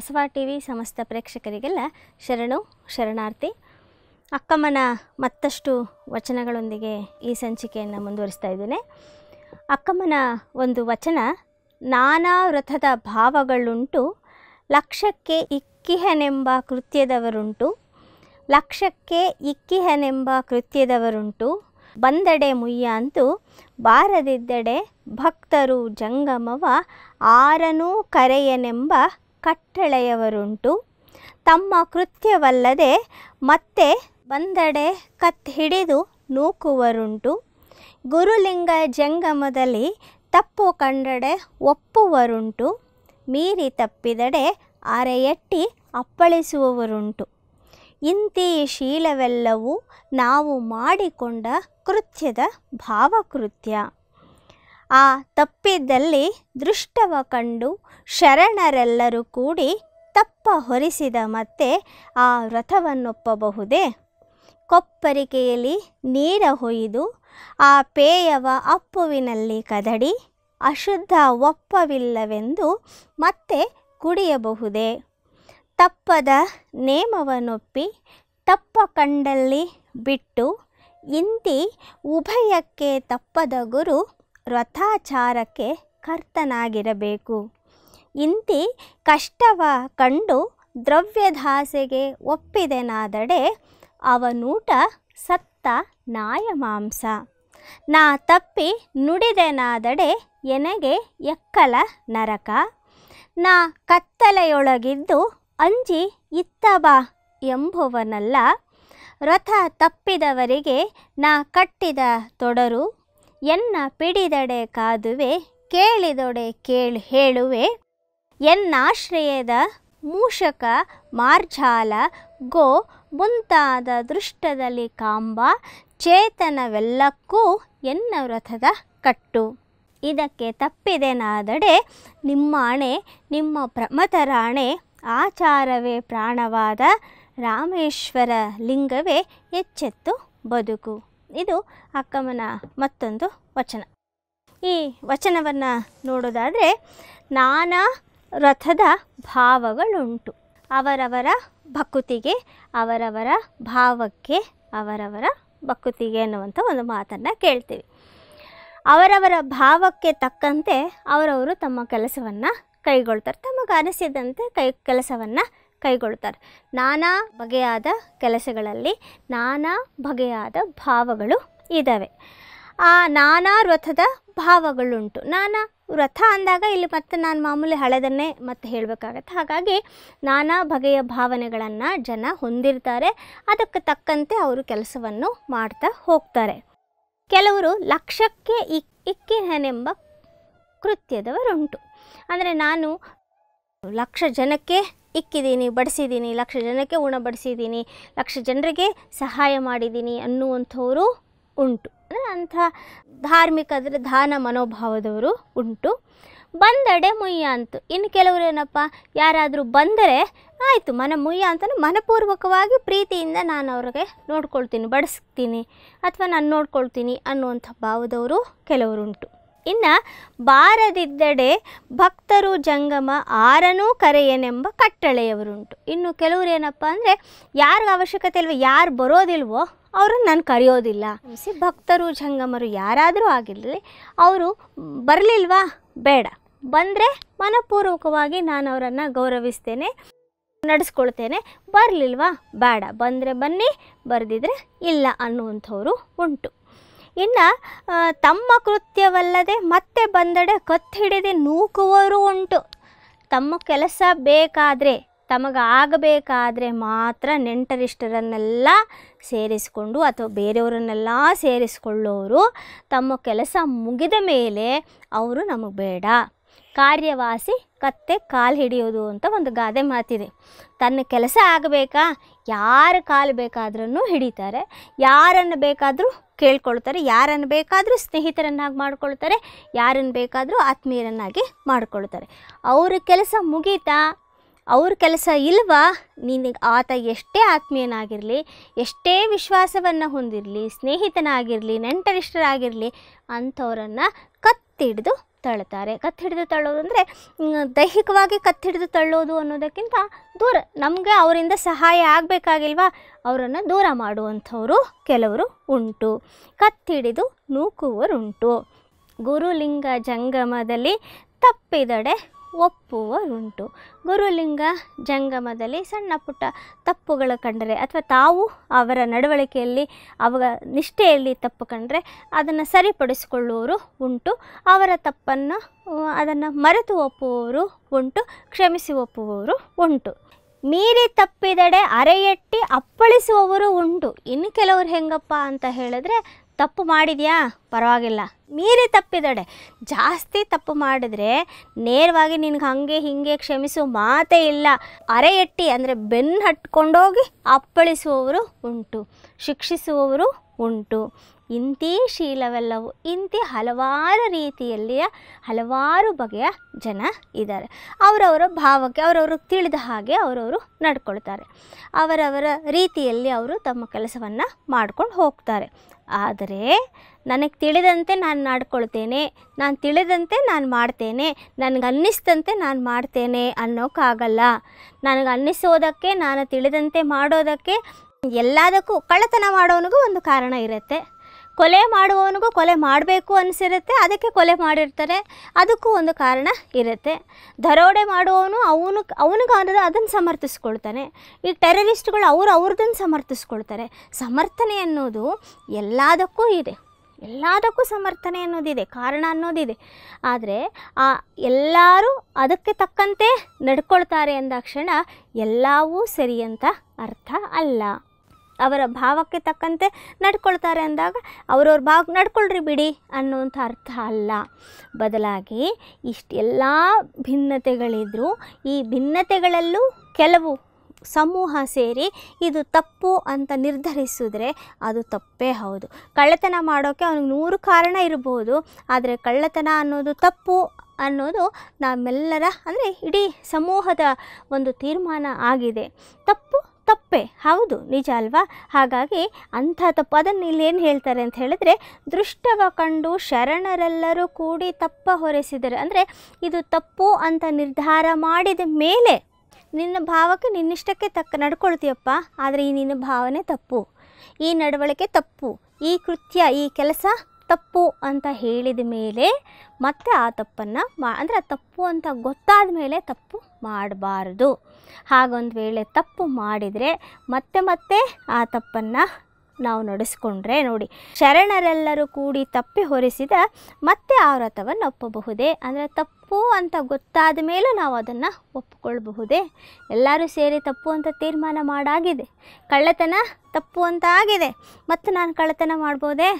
Basava T V ಸಮಸ್ತ ಪ್ರೇಕ್ಷಕರಿಗೆಲ್ಲ ಶರಣು ಶರಣಾರ್ಥಿ ಅಕ್ಕಮ್ಮನ ಮತ್ತಷ್ಟು ವಚನಗಳೊಂದಿಗೆ ಈ ಸಂಚಿಕೆಯನ್ನು ಮುಂದುವರಿಸ್ತಾ ಇದ್ದೇನೆ ಅಕ್ಕಮ್ಮನ ಒಂದು ವಚನ ನಾನಾ ವ್ರತದ ಭಾವಗಳುಂಟು ಲಕ್ಷಕ್ಕೆ ಇಕ್ಕಿಹನೆಂಬ ಕೃತ್ಯದವರುಂಟು ಲಕ್ಷಕ್ಕೆ ಇಕ್ಕಿಹನೆಂಬ ಕೃತ್ಯದವರುಂಟು ಬಂದಡೆ ಮುಯ್ಯ ಅಂತೂ ಬಾರದಿದ್ದಡೆ ಭಕ್ತರು ಜಂಗಮವ ಆರನೂ ಕರೆಯನೆಂಬ ಕಟ್ಟಳೆಯವರುಂಟು ತಮ್ಮ ಕೃತ್ಯವಲ್ಲದೆ ಮತ್ತೆ ಬಂದಡೆ ಕತ್ ಹಿಡಿದು ನೂಕುವರುಂಟು ಗುರುಲಿಂಗ ಜಂಗಮದಲ್ಲಿ ತಪ್ಪು ಕಂಡಡೆ ಒಪ್ಪುವರುಂಟು ಮೀರಿ ತಪ್ಪಿದಡೆ ಅರೆಯಟ್ಟಿ ಅಪ್ಪಳಿಸುವವರುಂಟು ಇಂತಿ ಶೀಲವೆಲ್ಲವೂ ನಾವು ಮಾಡಿಕೊಂಡ ಕೃತ್ಯದ ಭಾವಕೃತ್ಯ ಆ ತಪ್ಪಿದ್ದಲ್ಲಿ ದೃಷ್ಟವ ಕಂಡು ಶರಣರೆಲ್ಲರೂ ಕೂಡಿ ತಪ್ಪ ಹೊರಿಸಿದ ಮತ್ತೆ ಆ ವ್ರತವನ್ನೊಪ್ಪಬಹುದೇ ಕೊಪ್ಪರಿಕೆಯಲ್ಲಿ ನೀರ ಹೊಯ್ದು ಆ ಪೇಯವ ಅಪ್ಪುವಿನಲ್ಲಿ ಕದಡಿ ಅಶುದ್ಧ ಒಪ್ಪವಿಲ್ಲವೆಂದು ಮತ್ತೆ ಕುಡಿಯಬಹುದೇ ತಪ್ಪದ ನೇಮವನ್ನೊಪ್ಪಿ ತಪ್ಪ ಕಂಡಲ್ಲಿ ಬಿಟ್ಟು ಇಂತಿ ಉಭಯಕ್ಕೆ ತಪ್ಪದ ಗುರು ರಥಾಚಾರಕ್ಕೆ ಕರ್ತನಾಗಿರಬೇಕು ಇಂತಿ ಕಷ್ಟವ ಕಂಡು ದ್ರವ್ಯಧಾಸೆಗೆ ಒಪ್ಪಿದೆನಾದಡೆ ಅವನೂಟ ಸತ್ತ ನಾಯಮಾಂಸ ನಾ ತಪ್ಪಿ ನುಡಿದೆನಾದಡೆ ಎನಗೆ ಎಕ್ಕಲ ನರಕ ನಾ ಕತ್ತಲೆಯೊಳಗಿದ್ದು ಅಂಜಿ ಇತ್ತಬ ಎಂಬುವನಲ್ಲ ರಥ ತಪ್ಪಿದವರಿಗೆ ನಾ ಕಟ್ಟಿದ ತೊಡರು ಎನ್ನ ಪಿಡಿದಡೆ ಕಾದುವೆ ಕೇಳಿದೊಡೆ ಕೇಳು ಹೇಳುವೆ ಎನ್ನಾಶ್ರಯದ ಮೂಷಕ ಮಾರ್ಜಾಲ ಗೋ ಮುಂತಾದ ದೃಷ್ಟದಲ್ಲಿ ಕಾಂಬ ಚೇತನವೆಲ್ಲಕ್ಕೂ ಎನ್ನ ವ್ರತದ ಕಟ್ಟು ಇದಕ್ಕೆ ತಪ್ಪಿದೆನಾದಡೆ ನಿಮ್ಮಾಣೆ ನಿಮ್ಮ ಪ್ರಮತರಾಣೆ ಆಚಾರವೇ ಪ್ರಾಣವಾದ ರಾಮೇಶ್ವರ ಲಿಂಗವೇ ಎಚ್ಚೆತ್ತು ಬದುಕು ಇದು ಅಕ್ಕಮ್ಮನ ಮತ್ತೊಂದು ವಚನ ಈ ವಚನವನ್ನು ನೋಡೋದಾದರೆ ನಾನಾ ರಥದ ಭಾವಗಳುಂಟು ಅವರವರ ಭಕ್ತಿಗೆ ಅವರವರ ಭಾವಕ್ಕೆ ಅವರವರ ಭಕ್ತಿಗೆ ಅನ್ನುವಂಥ ಒಂದು ಮಾತನ್ನು ಕೇಳ್ತೀವಿ ಅವರವರ ಭಾವಕ್ಕೆ ತಕ್ಕಂತೆ ಅವರವರು ತಮ್ಮ ಕೆಲಸವನ್ನು ಕೈಗೊಳ್ತಾರೆ ತಮಗನಿಸಿದಂತೆ ಕೈ ಕೆಲಸವನ್ನು ಕೈಗೊಳ್ತಾರೆ ನಾನಾ ಬಗೆಯಾದ ಕೆಲಸಗಳಲ್ಲಿ ನಾನಾ ಬಗೆಯಾದ ಭಾವಗಳು ಇದ್ದಾವೆ ಆ ನಾನಾ ವ್ರತದ ಭಾವಗಳುಂಟು ನಾನಾ ವ್ರತ ಅಂದಾಗ ಇಲ್ಲಿ ಮತ್ತೆ ನಾನು ಮಾಮೂಲಿ ಹಳೆದನ್ನೇ ಮತ್ತೆ ಹೇಳಬೇಕಾಗತ್ತೆ ಹಾಗಾಗಿ ನಾನಾ ಬಗೆಯ ಭಾವನೆಗಳನ್ನು ಜನ ಹೊಂದಿರ್ತಾರೆ ಅದಕ್ಕೆ ತಕ್ಕಂತೆ ಅವರು ಕೆಲಸವನ್ನು ಮಾಡ್ತಾ ಹೋಗ್ತಾರೆ ಕೆಲವರು ಲಕ್ಷಕ್ಕೆ ಇಕ್ ಇಕ್ಕಿನೆಂಬ ಕೃತ್ಯದವರುಂಟು ಅಂದರೆ ನಾನು ಲಕ್ಷ ಜನಕ್ಕೆ ಇಕ್ಕಿದ್ದೀನಿ ಬಡಿಸಿದ್ದೀನಿ ಲಕ್ಷ ಜನಕ್ಕೆ ಉಣ ಬಡಿಸಿದ್ದೀನಿ ಲಕ್ಷ ಜನರಿಗೆ ಸಹಾಯ ಮಾಡಿದ್ದೀನಿ ಅನ್ನುವಂಥವರು ಉಂಟು ಅಂದರೆ ಅಂಥ ಧಾರ್ಮಿಕ ಅಂದರೆ ದಾನ ಮನೋಭಾವದವರು ಉಂಟು ಬಂದಡೆ ಮುಯ್ಯ ಅಂತು ಇನ್ನು ಕೆಲವರು ಏನಪ್ಪ ಯಾರಾದರೂ ಬಂದರೆ ಆಯಿತು ಮನ ಮುಯ್ಯ ಅಂತಲೇ ಮನಪೂರ್ವಕವಾಗಿ ಪ್ರೀತಿಯಿಂದ ನಾನು ಅವ್ರಿಗೆ ನೋಡ್ಕೊಳ್ತೀನಿ ಬಡಿಸ್ತೀನಿ ಅಥವಾ ನಾನು ನೋಡ್ಕೊಳ್ತೀನಿ ಅನ್ನುವಂಥ ಭಾವದವರು ಕೆಲವರುಂಟು ಇನ್ನು ಬಾರದಿದ್ದಡೆ ಭಕ್ತರು ಜಂಗಮ ಆರನೂ ಕರೆಯನೆಂಬ ಕಟ್ಟಳೆಯವರುಂಟು ಇನ್ನು ಕೆಲವರು ಏನಪ್ಪ ಅಂದರೆ ಯಾರ ಅವಶ್ಯಕತೆ ಇಲ್ವೋ ಯಾರು ಬರೋದಿಲ್ವೋ ಅವರು ನಾನು ಕರೆಯೋದಿಲ್ಲ ಭಕ್ತರು ಜಂಗಮರು ಯಾರಾದರೂ ಆಗಿರಲಿ ಅವರು ಬರಲಿಲ್ವಾ ಬೇಡ ಬಂದರೆ ಮನಪೂರ್ವಕವಾಗಿ ನಾನು ಅವರನ್ನು ಗೌರವಿಸ್ತೇನೆ ನಡೆಸ್ಕೊಳ್ತೇನೆ ಬರಲಿಲ್ವಾ ಬೇಡ ಬಂದರೆ ಬನ್ನಿ ಬರೆದಿದ್ರೆ ಇಲ್ಲ ಅನ್ನುವಂಥವ್ರು ಉಂಟು ಇನ್ನು ತಮ್ಮ ಕೃತ್ಯವಲ್ಲದೆ ಮತ್ತೆ ಬಂದಡೆ ಕತ್ತಿಡಿದೆ ನೂಕುವರು ಉಂಟು ತಮ್ಮ ಕೆಲಸ ಬೇಕಾದರೆ ತಮಗಾಗಬೇಕಾದರೆ ಮಾತ್ರ ನೆಂಟರಿಷ್ಟರನ್ನೆಲ್ಲ ಸೇರಿಸಿಕೊಂಡು ಅಥವಾ ಬೇರೆಯವರನ್ನೆಲ್ಲ ಸೇರಿಸಿಕೊಳ್ಳೋರು ತಮ್ಮ ಕೆಲಸ ಮುಗಿದ ಮೇಲೆ ಅವರು ನಮಗೆ ಬೇಡ ಕಾರ್ಯವಾಸಿ ಕತ್ತೆ ಕಾಲು ಹಿಡಿಯೋದು ಅಂತ ಒಂದು ಗಾದೆ ಮಾತಿದೆ ತನ್ನ ಕೆಲಸ ಆಗಬೇಕಾ ಯಾರ ಕಾಲು ಬೇಕಾದ್ರೂ ಹಿಡಿತಾರೆ ಯಾರನ್ನು ಬೇಕಾದರೂ ಕೇಳ್ಕೊಳ್ತಾರೆ ಯಾರನ್ನು ಬೇಕಾದರೂ ಸ್ನೇಹಿತರನ್ನಾಗಿ ಮಾಡ್ಕೊಳ್ತಾರೆ ಯಾರನ್ನು ಬೇಕಾದರೂ ಆತ್ಮೀಯರನ್ನಾಗಿ ಮಾಡ್ಕೊಳ್ತಾರೆ ಅವ್ರ ಕೆಲಸ ಮುಗೀತಾ ಅವ್ರ ಕೆಲಸ ಇಲ್ವಾ ನಿನಗೆ ಆತ ಎಷ್ಟೇ ಆತ್ಮೀಯನಾಗಿರಲಿ ಎಷ್ಟೇ ವಿಶ್ವಾಸವನ್ನು ಹೊಂದಿರಲಿ ಸ್ನೇಹಿತನಾಗಿರಲಿ ನೆಂಟರಿಷ್ಟರಾಗಿರಲಿ ಅಂಥವ್ರನ್ನು ಕತ್ತಿಡಿದು ತಳ್ತಾರೆ ಕತ್ತಿಡಿದು ತಳ್ಳೋದು ಅಂದರೆ ದೈಹಿಕವಾಗಿ ಕತ್ತಿಡಿದು ತಳ್ಳೋದು ಅನ್ನೋದಕ್ಕಿಂತ ದೂರ ನಮಗೆ ಅವರಿಂದ ಸಹಾಯ ಆಗಬೇಕಾಗಿಲ್ವಾ ಅವರನ್ನು ದೂರ ಮಾಡುವಂಥವರು ಕೆಲವರು ಉಂಟು ಕತ್ತಿಡಿದು ನೂಕುವರುಂಟು ಗುರುಲಿಂಗ ಜಂಗಮದಲ್ಲಿ ತಪ್ಪಿದಡೆ ಒಪ್ಪುವರುಂಟು ಗುರುಲಿಂಗ ಜಂಗಮದಲ್ಲಿ ಸಣ್ಣ ಪುಟ್ಟ ತಪ್ಪುಗಳು ಕಂಡರೆ ಅಥವಾ ತಾವು ಅವರ ನಡವಳಿಕೆಯಲ್ಲಿ ಅವ ನಿಷ್ಠೆಯಲ್ಲಿ ತಪ್ಪು ಕಂಡರೆ ಅದನ್ನು ಸರಿಪಡಿಸಿಕೊಳ್ಳುವರು ಉಂಟು ಅವರ ತಪ್ಪನ್ನು ಅದನ್ನು ಮರೆತು ಒಪ್ಪುವವರು ಉಂಟು ಕ್ಷಮಿಸಿ ಒಪ್ಪುವವರು ಉಂಟು ಮೀರಿ ತಪ್ಪಿದಡೆ ಅರೆಯಟ್ಟಿ ಅಪ್ಪಳಿಸುವವರು ಉಂಟು ಇನ್ನು ಕೆಲವರು ಹೆಂಗಪ್ಪ ಅಂತ ಹೇಳಿದ್ರೆ ತಪ್ಪು ಮಾಡಿದೆಯಾ ಪರವಾಗಿಲ್ಲ ಮೀರಿ ತಪ್ಪಿದಡೆ ಜಾಸ್ತಿ ತಪ್ಪು ಮಾಡಿದರೆ ನೇರವಾಗಿ ನಿನಗೆ ಹಾಗೆ ಹೀಗೆ ಕ್ಷಮಿಸೋ ಮಾತೇ ಇಲ್ಲ ಅರೆ ಎಟ್ಟಿ ಅಂದರೆ ಬೆನ್ನು ಹಟ್ಕೊಂಡೋಗಿ ಅಪ್ಪಳಿಸುವವರು ಉಂಟು ಶಿಕ್ಷಿಸುವವರು ಉಂಟು ಇಂತೀ ಶೀಲವೆಲ್ಲವೂ ಇಂತಿ ಹಲವಾರು ರೀತಿಯಲ್ಲಿಯ ಹಲವಾರು ಬಗೆಯ ಜನ ಇದ್ದಾರೆ ಅವರವರ ಭಾವಕ್ಕೆ ಅವರವರು ತಿಳಿದ ಹಾಗೆ ಅವರವರು ನಡ್ಕೊಳ್ತಾರೆ ಅವರವರ ರೀತಿಯಲ್ಲಿ ಅವರು ತಮ್ಮ ಕೆಲಸವನ್ನು ಮಾಡ್ಕೊಂಡು ಹೋಗ್ತಾರೆ ಆದರೆ ನನಗೆ ತಿಳಿದಂತೆ ನಾನು ಮಾಡ್ಕೊಳ್ತೇನೆ ನಾನು ತಿಳಿದಂತೆ ನಾನು ಮಾಡ್ತೇನೆ ನನಗೆ ಅನ್ನಿಸ್ದಂತೆ ನಾನು ಮಾಡ್ತೇನೆ ಅನ್ನೋಕ್ಕಾಗಲ್ಲ ನನಗೆ ಅನ್ನಿಸೋದಕ್ಕೆ ನಾನು ತಿಳಿದಂತೆ ಮಾಡೋದಕ್ಕೆ ಎಲ್ಲದಕ್ಕೂ ಕಳ್ಳತನ ಮಾಡೋನಿಗೂ ಒಂದು ಕಾರಣ ಇರುತ್ತೆ ಕೊಲೆ ಮಾಡುವವನಿಗೂ ಕೊಲೆ ಮಾಡಬೇಕು ಅನಿಸಿರುತ್ತೆ ಅದಕ್ಕೆ ಕೊಲೆ ಮಾಡಿರ್ತಾರೆ ಅದಕ್ಕೂ ಒಂದು ಕಾರಣ ಇರುತ್ತೆ ದರೋಡೆ ಮಾಡುವವನು ಅವನು ಅವನಿಗಾದ್ರೆ ಅದನ್ನು ಸಮರ್ಥಿಸ್ಕೊಳ್ತಾನೆ ಈ ಟೆರರಿಸ್ಟ್ಗಳು ಅವರು ಅವ್ರದನ್ನು ಸಮರ್ಥಿಸ್ಕೊಳ್ತಾರೆ ಸಮರ್ಥನೆ ಅನ್ನೋದು ಎಲ್ಲದಕ್ಕೂ ಇದೆ ಎಲ್ಲದಕ್ಕೂ ಸಮರ್ಥನೆ ಅನ್ನೋದಿದೆ ಕಾರಣ ಅನ್ನೋದಿದೆ ಆದರೆ ಆ ಎಲ್ಲರೂ ಅದಕ್ಕೆ ತಕ್ಕಂತೆ ನಡ್ಕೊಳ್ತಾರೆ ಅಂದಾಕ್ಷಣ ಎಲ್ಲವೂ ಸರಿ ಅಂತ ಅರ್ಥ ಅಲ್ಲ ಅವರ ಭಾವಕ್ಕೆ ತಕ್ಕಂತೆ ನಡ್ಕೊಳ್ತಾರೆ ಅಂದಾಗ ಅವರವ್ರ ಭಾವ ನಡ್ಕೊಳ್ರಿ ಬಿಡಿ ಅನ್ನುವಂಥ ಅರ್ಥ ಅಲ್ಲ ಬದಲಾಗಿ ಇಷ್ಟೆಲ್ಲ ಭಿನ್ನತೆಗಳಿದ್ದರೂ ಈ ಭಿನ್ನತೆಗಳಲ್ಲೂ ಕೆಲವು ಸಮೂಹ ಸೇರಿ ಇದು ತಪ್ಪು ಅಂತ ನಿರ್ಧರಿಸಿದ್ರೆ ಅದು ತಪ್ಪೇ ಹೌದು ಕಳ್ಳತನ ಮಾಡೋಕ್ಕೆ ಅವ್ನಿಗೆ ನೂರು ಕಾರಣ ಇರಬಹುದು ಆದರೆ ಕಳ್ಳತನ ಅನ್ನೋದು ತಪ್ಪು ಅನ್ನೋದು ನಮ್ಮೆಲ್ಲರ ಅಂದರೆ ಇಡೀ ಸಮೂಹದ ಒಂದು ತೀರ್ಮಾನ ಆಗಿದೆ ತಪ್ಪು ತಪ್ಪೇ ಹೌದು ನಿಜ ಅಲ್ವಾ ಹಾಗಾಗಿ ಅಂಥ ತಪ್ಪದನ್ನು ಇಲ್ಲಿ ಏನು ಹೇಳ್ತಾರೆ ಅಂತ ಹೇಳಿದ್ರೆ ದೃಷ್ಟವ ಕಂಡು ಶರಣರೆಲ್ಲರೂ ಕೂಡಿ ತಪ್ಪ ಹೊರೆಸಿದರೆ ಅಂದರೆ ಇದು ತಪ್ಪು ಅಂತ ನಿರ್ಧಾರ ಮಾಡಿದ ಮೇಲೆ ನಿನ್ನ ಭಾವಕ್ಕೆ ನಿನ್ನಿಷ್ಟಕ್ಕೆ ತಕ್ಕ ನಡ್ಕೊಳ್ತೀಯಪ್ಪ ಆದರೆ ಈ ನಿನ್ನ ಭಾವನೆ ತಪ್ಪು ಈ ನಡವಳಿಕೆ ತಪ್ಪು ಈ ಕೃತ್ಯ ಈ ಕೆಲಸ ತಪ್ಪು ಅಂತ ಹೇಳಿದ ಮೇಲೆ ಮತ್ತೆ ಆ ತಪ್ಪನ್ನು ಮಾ ಅಂದರೆ ತಪ್ಪು ಅಂತ ಗೊತ್ತಾದ ಮೇಲೆ ತಪ್ಪು ಮಾಡಬಾರ್ದು ಹಾಗೊಂದು ವೇಳೆ ತಪ್ಪು ಮಾಡಿದರೆ ಮತ್ತೆ ಮತ್ತೆ ಆ ತಪ್ಪನ್ನು ನಾವು ನಡೆಸ್ಕೊಂಡ್ರೆ ನೋಡಿ ಶರಣರೆಲ್ಲರೂ ಕೂಡಿ ತಪ್ಪಿ ಹೊರಿಸಿದ ಮತ್ತೆ ಆ ವ್ರತವನ್ನು ಒಪ್ಪಬಹುದೇ ಅಂದರೆ ತಪ್ಪು ಅಂತ ಗೊತ್ತಾದ ಮೇಲೂ ನಾವು ಅದನ್ನು ಒಪ್ಪಿಕೊಳ್ಬಹುದೇ ಎಲ್ಲರೂ ಸೇರಿ ತಪ್ಪು ಅಂತ ತೀರ್ಮಾನ ಮಾಡಾಗಿದೆ ಕಳ್ಳತನ ತಪ್ಪು ಅಂತ ಆಗಿದೆ ಮತ್ತು ನಾನು ಕಳ್ಳತನ ಮಾಡ್ಬೋದೇ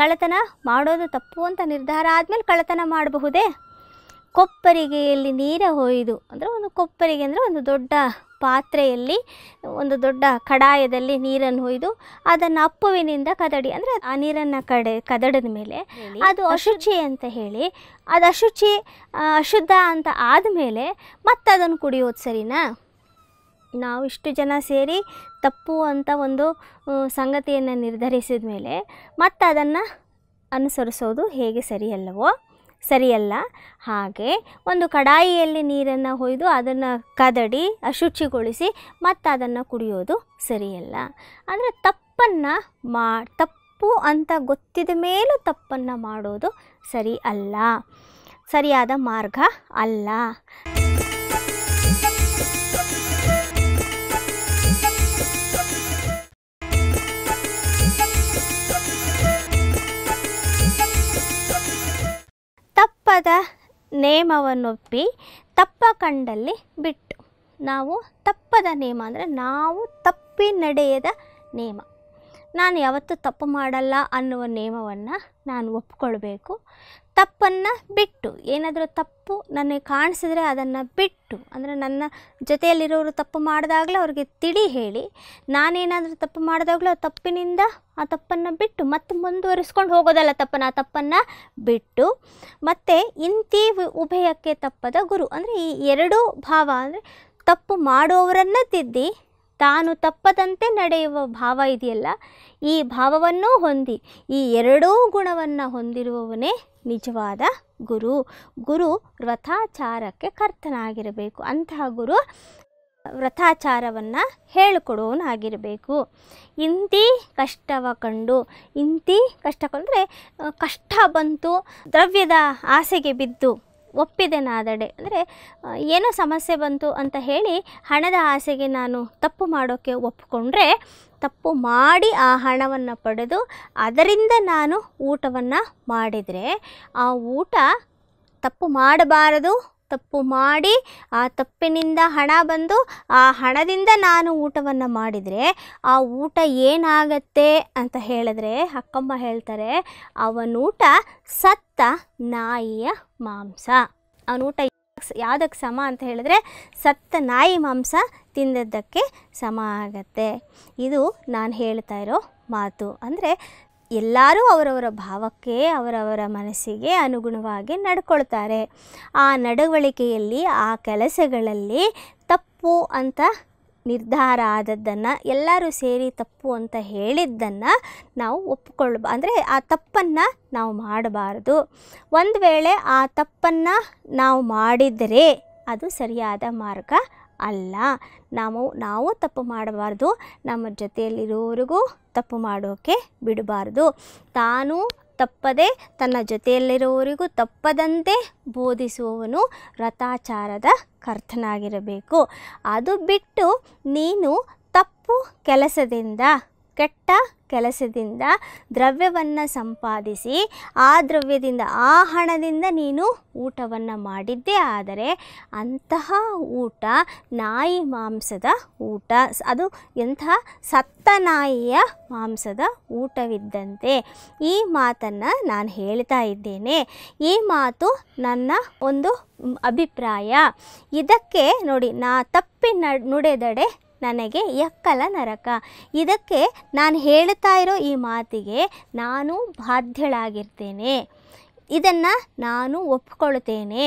ಕಳ್ಳತನ ಮಾಡೋದು ತಪ್ಪು ಅಂತ ನಿರ್ಧಾರ ಆದಮೇಲೆ ಕಳ್ಳತನ ಮಾಡಬಹುದೇ ಕೊಪ್ಪರಿಗೆಯಲ್ಲಿ ನೀರ ಹೊಯ್ದು ಅಂದರೆ ಒಂದು ಕೊಪ್ಪರಿಗೆ ಅಂದರೆ ಒಂದು ದೊಡ್ಡ ಪಾತ್ರೆಯಲ್ಲಿ ಒಂದು ದೊಡ್ಡ ಕಡಾಯದಲ್ಲಿ ನೀರನ್ನು ಹೊಯ್ದು ಅದನ್ನು ಅಪ್ಪುವಿನಿಂದ ಕದಡಿ ಅಂದರೆ ಆ ನೀರನ್ನು ಕಡೆ ಕದಡದ ಮೇಲೆ ಅದು ಅಶುಚಿ ಅಂತ ಹೇಳಿ ಅದು ಅಶುಚಿ ಅಶುದ್ಧ ಅಂತ ಆದಮೇಲೆ ಮತ್ತದನ್ನು ಕುಡಿಯೋದು ಸರಿನಾ ನಾವು ಇಷ್ಟು ಜನ ಸೇರಿ ತಪ್ಪು ಅಂತ ಒಂದು ಸಂಗತಿಯನ್ನು ನಿರ್ಧರಿಸಿದ ಮೇಲೆ ಮತ್ತು ಅದನ್ನು ಅನುಸರಿಸೋದು ಹೇಗೆ ಸರಿಯಲ್ಲವೋ ಸರಿಯಲ್ಲ ಹಾಗೆ ಒಂದು ಕಡಾಯಿಯಲ್ಲಿ ನೀರನ್ನು ಹೊಯ್ದು ಅದನ್ನು ಕದಡಿ ಅಶುಚಿಗೊಳಿಸಿ ಮತ್ತು ಅದನ್ನು ಕುಡಿಯೋದು ಸರಿಯಲ್ಲ ಅಂದರೆ ತಪ್ಪನ್ನು ಮಾ ತಪ್ಪು ಅಂತ ಗೊತ್ತಿದ ಮೇಲೂ ತಪ್ಪನ್ನು ಮಾಡೋದು ಸರಿ ಅಲ್ಲ ಸರಿಯಾದ ಮಾರ್ಗ ಅಲ್ಲ ನೇಮವನ್ನು ಒಪ್ಪಿ ತಪ್ಪ ಕಂಡಲ್ಲಿ ಬಿಟ್ಟು ನಾವು ತಪ್ಪದ ನೇಮ ಅಂದರೆ ನಾವು ತಪ್ಪಿ ನಡೆಯದ ನೇಮ ನಾನು ಯಾವತ್ತೂ ತಪ್ಪು ಮಾಡಲ್ಲ ಅನ್ನುವ ನೇಮವನ್ನು ನಾನು ಒಪ್ಕೊಳ್ಬೇಕು ತಪ್ಪನ್ನು ಬಿಟ್ಟು ಏನಾದರೂ ತಪ್ಪು ನನಗೆ ಕಾಣಿಸಿದ್ರೆ ಅದನ್ನು ಬಿಟ್ಟು ಅಂದರೆ ನನ್ನ ಜೊತೆಯಲ್ಲಿರೋರು ತಪ್ಪು ಮಾಡಿದಾಗಲೇ ಅವ್ರಿಗೆ ತಿಳಿ ಹೇಳಿ ನಾನೇನಾದರೂ ತಪ್ಪು ಮಾಡಿದಾಗಲೂ ಆ ತಪ್ಪಿನಿಂದ ಆ ತಪ್ಪನ್ನು ಬಿಟ್ಟು ಮತ್ತೆ ಮುಂದುವರಿಸ್ಕೊಂಡು ಹೋಗೋದಲ್ಲ ತಪ್ಪನ್ನು ಆ ತಪ್ಪನ್ನು ಬಿಟ್ಟು ಮತ್ತು ಇಂತಿ ಉಭಯಕ್ಕೆ ತಪ್ಪದ ಗುರು ಅಂದರೆ ಈ ಎರಡೂ ಭಾವ ಅಂದರೆ ತಪ್ಪು ಮಾಡುವವರನ್ನು ತಿದ್ದಿ ತಾನು ತಪ್ಪದಂತೆ ನಡೆಯುವ ಭಾವ ಇದೆಯಲ್ಲ ಈ ಭಾವವನ್ನು ಹೊಂದಿ ಈ ಎರಡೂ ಗುಣವನ್ನು ಹೊಂದಿರುವವನೇ ನಿಜವಾದ ಗುರು ಗುರು ವ್ರತಾಚಾರಕ್ಕೆ ಕರ್ತನಾಗಿರಬೇಕು ಅಂತಹ ಗುರು ವ್ರತಾಚಾರವನ್ನು ಹೇಳಿಕೊಡುವನಾಗಿರಬೇಕು ಇಂತಿ ಕಷ್ಟವ ಕಂಡು ಇಂತಿ ಕಷ್ಟ ಕಂಡ್ರೆ ಕಷ್ಟ ಬಂತು ದ್ರವ್ಯದ ಆಸೆಗೆ ಬಿದ್ದು ಒಪ್ಪಿದೆ ನಾದಡೆ ಅಂದರೆ ಏನೋ ಸಮಸ್ಯೆ ಬಂತು ಅಂತ ಹೇಳಿ ಹಣದ ಆಸೆಗೆ ನಾನು ತಪ್ಪು ಮಾಡೋಕ್ಕೆ ಒಪ್ಪಿಕೊಂಡ್ರೆ ತಪ್ಪು ಮಾಡಿ ಆ ಹಣವನ್ನು ಪಡೆದು ಅದರಿಂದ ನಾನು ಊಟವನ್ನು ಮಾಡಿದರೆ ಆ ಊಟ ತಪ್ಪು ಮಾಡಬಾರದು ತಪ್ಪು ಮಾಡಿ ಆ ತಪ್ಪಿನಿಂದ ಹಣ ಬಂದು ಆ ಹಣದಿಂದ ನಾನು ಊಟವನ್ನು ಮಾಡಿದರೆ ಆ ಊಟ ಏನಾಗತ್ತೆ ಅಂತ ಹೇಳಿದ್ರೆ ಅಕ್ಕಮ್ಮ ಹೇಳ್ತಾರೆ ಅವನೂಟ ಸತ್ತ ನಾಯಿಯ ಮಾಂಸ ಅವನೂಟ ಯಾವುದಕ್ಕೆ ಸಮ ಅಂತ ಹೇಳಿದ್ರೆ ಸತ್ತ ನಾಯಿ ಮಾಂಸ ತಿಂದದ್ದಕ್ಕೆ ಸಮ ಆಗತ್ತೆ ಇದು ನಾನು ಹೇಳ್ತಾ ಇರೋ ಮಾತು ಅಂದರೆ ಎಲ್ಲರೂ ಅವರವರ ಭಾವಕ್ಕೆ ಅವರವರ ಮನಸ್ಸಿಗೆ ಅನುಗುಣವಾಗಿ ನಡ್ಕೊಳ್ತಾರೆ ಆ ನಡವಳಿಕೆಯಲ್ಲಿ ಆ ಕೆಲಸಗಳಲ್ಲಿ ತಪ್ಪು ಅಂತ ನಿರ್ಧಾರ ಆದದ್ದನ್ನು ಎಲ್ಲರೂ ಸೇರಿ ತಪ್ಪು ಅಂತ ಹೇಳಿದ್ದನ್ನು ನಾವು ಒಪ್ಪಿಕೊಳ್ಬ ಅಂದರೆ ಆ ತಪ್ಪನ್ನು ನಾವು ಮಾಡಬಾರ್ದು ಒಂದು ವೇಳೆ ಆ ತಪ್ಪನ್ನು ನಾವು ಮಾಡಿದರೆ ಅದು ಸರಿಯಾದ ಮಾರ್ಗ ಅಲ್ಲ ನಾವು ನಾವು ತಪ್ಪು ಮಾಡಬಾರ್ದು ನಮ್ಮ ಜೊತೆಯಲ್ಲಿರೋರಿಗೂ ತಪ್ಪು ಮಾಡೋಕ್ಕೆ ಬಿಡಬಾರ್ದು ತಾನು ತಪ್ಪದೆ ತನ್ನ ಜೊತೆಯಲ್ಲಿರುವವರಿಗೂ ತಪ್ಪದಂತೆ ಬೋಧಿಸುವವನು ರಥಾಚಾರದ ಕರ್ತನಾಗಿರಬೇಕು ಅದು ಬಿಟ್ಟು ನೀನು ತಪ್ಪು ಕೆಲಸದಿಂದ ಕೆಟ್ಟ ಕೆಲಸದಿಂದ ದ್ರವ್ಯವನ್ನು ಸಂಪಾದಿಸಿ ಆ ದ್ರವ್ಯದಿಂದ ಆ ಹಣದಿಂದ ನೀನು ಊಟವನ್ನು ಮಾಡಿದ್ದೆ ಆದರೆ ಅಂತಹ ಊಟ ನಾಯಿ ಮಾಂಸದ ಊಟ ಅದು ಎಂತಹ ಸತ್ತ ನಾಯಿಯ ಮಾಂಸದ ಊಟವಿದ್ದಂತೆ ಈ ಮಾತನ್ನು ನಾನು ಹೇಳ್ತಾ ಇದ್ದೇನೆ ಈ ಮಾತು ನನ್ನ ಒಂದು ಅಭಿಪ್ರಾಯ ಇದಕ್ಕೆ ನೋಡಿ ನಾ ತಪ್ಪಿ ನುಡೆದಡೆ ನನಗೆ ಎಕ್ಕಲ ನರಕ ಇದಕ್ಕೆ ನಾನು ಹೇಳ್ತಾ ಇರೋ ಈ ಮಾತಿಗೆ ನಾನು ಬಾಧ್ಯಳಾಗಿರ್ತೇನೆ ಇದನ್ನು ನಾನು ಒಪ್ಕೊಳ್ತೇನೆ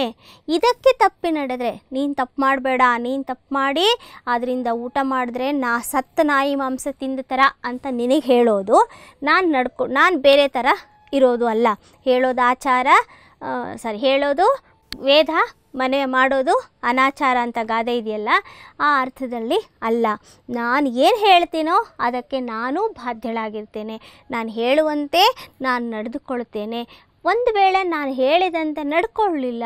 ಇದಕ್ಕೆ ತಪ್ಪಿ ನಡೆದರೆ ನೀನು ತಪ್ಪು ಮಾಡಬೇಡ ನೀನು ತಪ್ಪು ಮಾಡಿ ಅದರಿಂದ ಊಟ ಮಾಡಿದ್ರೆ ನಾ ಸತ್ತ ನಾಯಿ ಮಾಂಸ ತಿಂದ ಥರ ಅಂತ ನಿನಗೆ ಹೇಳೋದು ನಾನು ನಡ್ಕೊ ನಾನು ಬೇರೆ ಥರ ಇರೋದು ಅಲ್ಲ ಹೇಳೋದು ಆಚಾರ ಸಾರಿ ಹೇಳೋದು ವೇದ ಮನೆ ಮಾಡೋದು ಅನಾಚಾರ ಅಂತ ಗಾದೆ ಇದೆಯಲ್ಲ ಆ ಅರ್ಥದಲ್ಲಿ ಅಲ್ಲ ನಾನು ಏನು ಹೇಳ್ತೀನೋ ಅದಕ್ಕೆ ನಾನು ಬಾಧ್ಯಳಾಗಿರ್ತೇನೆ ನಾನು ಹೇಳುವಂತೆ ನಾನು ನಡೆದುಕೊಳ್ತೇನೆ ಒಂದು ವೇಳೆ ನಾನು ಹೇಳಿದಂತೆ ನಡ್ಕೊಳ್ಳಲಿಲ್ಲ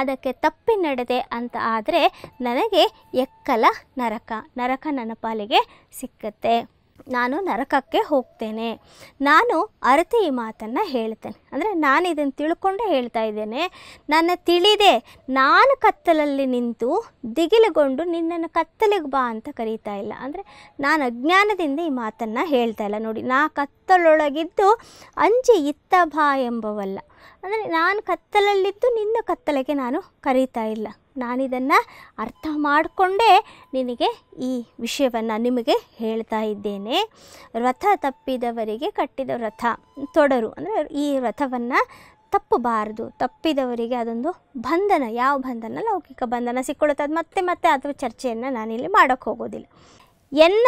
ಅದಕ್ಕೆ ತಪ್ಪಿ ನಡೆದೆ ಅಂತ ಆದರೆ ನನಗೆ ಎಕ್ಕಲ ನರಕ ನರಕ ನನ್ನ ಪಾಲಿಗೆ ಸಿಕ್ಕತ್ತೆ ನಾನು ನರಕಕ್ಕೆ ಹೋಗ್ತೇನೆ ನಾನು ಅರತಿ ಈ ಮಾತನ್ನು ಹೇಳ್ತೇನೆ ಅಂದರೆ ನಾನು ಇದನ್ನು ತಿಳ್ಕೊಂಡೇ ಹೇಳ್ತಾ ಇದ್ದೇನೆ ನನ್ನ ತಿಳಿದೆ ನಾನು ಕತ್ತಲಲ್ಲಿ ನಿಂತು ದಿಗಿಲುಗೊಂಡು ನಿನ್ನನ್ನು ಕತ್ತಲಿಗೆ ಬಾ ಅಂತ ಕರೀತಾ ಇಲ್ಲ ಅಂದರೆ ನಾನು ಅಜ್ಞಾನದಿಂದ ಈ ಮಾತನ್ನು ಹೇಳ್ತಾ ಇಲ್ಲ ನೋಡಿ ನಾ ಕತ್ತಲೊಳಗಿದ್ದು ಅಂಜಿ ಇತ್ತ ಬಾ ಎಂಬವಲ್ಲ ಅಂದರೆ ನಾನು ಕತ್ತಲಲ್ಲಿದ್ದು ನಿನ್ನ ಕತ್ತಲೆಗೆ ನಾನು ಕರೀತಾ ಇಲ್ಲ ನಾನಿದನ್ನು ಅರ್ಥ ಮಾಡಿಕೊಂಡೇ ನಿನಗೆ ಈ ವಿಷಯವನ್ನು ನಿಮಗೆ ಹೇಳ್ತಾ ಇದ್ದೇನೆ ರಥ ತಪ್ಪಿದವರಿಗೆ ಕಟ್ಟಿದ ರಥ ತೊಡರು ಅಂದರೆ ಈ ರಥವನ್ನು ತಪ್ಪಬಾರದು ತಪ್ಪಿದವರಿಗೆ ಅದೊಂದು ಬಂಧನ ಯಾವ ಬಂಧನ ಲೌಕಿಕ ಬಂಧನ ಸಿಕ್ಕೊಳ್ಳುತ್ತೆ ಮತ್ತೆ ಮತ್ತೆ ಅದರ ಚರ್ಚೆಯನ್ನು ನಾನಿಲ್ಲಿ ಮಾಡೋಕ್ಕೆ ಹೋಗೋದಿಲ್ಲ ಎನ್ನ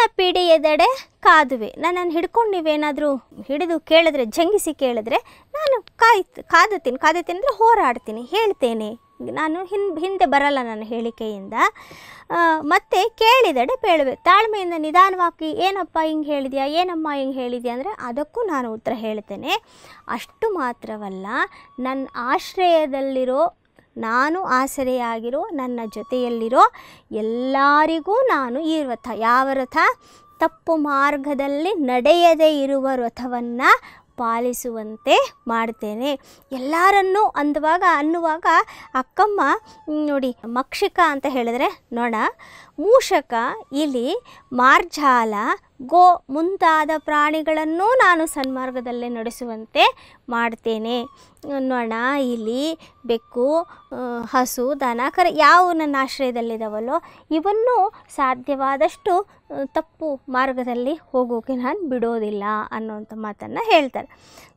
ಎದಡೆ ಕಾದುವೆ ನಾನು ಹಿಡ್ಕೊಂಡು ನೀವೇನಾದರೂ ಹಿಡಿದು ಕೇಳಿದ್ರೆ ಜಂಗಿಸಿ ಕೇಳಿದ್ರೆ ನಾನು ಕಾಯ್ತು ಕಾದುತ್ತೀನಿ ಕಾದುತ್ತೀನಿ ಅಂದರೆ ಹೋರಾಡ್ತೀನಿ ಹೇಳ್ತೇನೆ ನಾನು ಹಿನ್ ಹಿಂದೆ ಬರಲ್ಲ ನನ್ನ ಹೇಳಿಕೆಯಿಂದ ಮತ್ತೆ ಕೇಳಿದಡೆ ಪೇಳುವೆ ತಾಳ್ಮೆಯಿಂದ ನಿಧಾನವಾಗಿ ಏನಪ್ಪ ಹಿಂಗೆ ಹೇಳಿದ್ಯಾ ಏನಮ್ಮ ಹಿಂಗೆ ಹೇಳಿದ್ಯಾ ಅಂದರೆ ಅದಕ್ಕೂ ನಾನು ಉತ್ತರ ಹೇಳ್ತೇನೆ ಅಷ್ಟು ಮಾತ್ರವಲ್ಲ ನನ್ನ ಆಶ್ರಯದಲ್ಲಿರೋ ನಾನು ಆಸರೆಯಾಗಿರೋ ನನ್ನ ಜೊತೆಯಲ್ಲಿರೋ ಎಲ್ಲರಿಗೂ ನಾನು ಈ ರಥ ಯಾವ ರಥ ತಪ್ಪು ಮಾರ್ಗದಲ್ಲಿ ನಡೆಯದೇ ಇರುವ ರಥವನ್ನು ಪಾಲಿಸುವಂತೆ ಮಾಡ್ತೇನೆ ಎಲ್ಲರನ್ನೂ ಅಂದುವಾಗ ಅನ್ನುವಾಗ ಅಕ್ಕಮ್ಮ ನೋಡಿ ಮಕ್ಷಿಕ ಅಂತ ಹೇಳಿದ್ರೆ ನೊಣ ಮೂಷಕ ಇಲಿ ಮಾರ್ಜಾಲ ಗೋ ಮುಂತಾದ ಪ್ರಾಣಿಗಳನ್ನು ನಾನು ಸನ್ಮಾರ್ಗದಲ್ಲೇ ನಡೆಸುವಂತೆ ಮಾಡ್ತೇನೆ ನೊಣ ಇಲಿ ಬೆಕ್ಕು ಹಸು ದನ ಕರ ಯಾವ ನನ್ನ ಆಶ್ರಯದಲ್ಲಿದ್ದಾವಲ್ಲೋ ಇವನ್ನು ಸಾಧ್ಯವಾದಷ್ಟು ತಪ್ಪು ಮಾರ್ಗದಲ್ಲಿ ಹೋಗೋಕೆ ನಾನು ಬಿಡೋದಿಲ್ಲ ಅನ್ನುವಂಥ ಮಾತನ್ನು ಹೇಳ್ತಾರೆ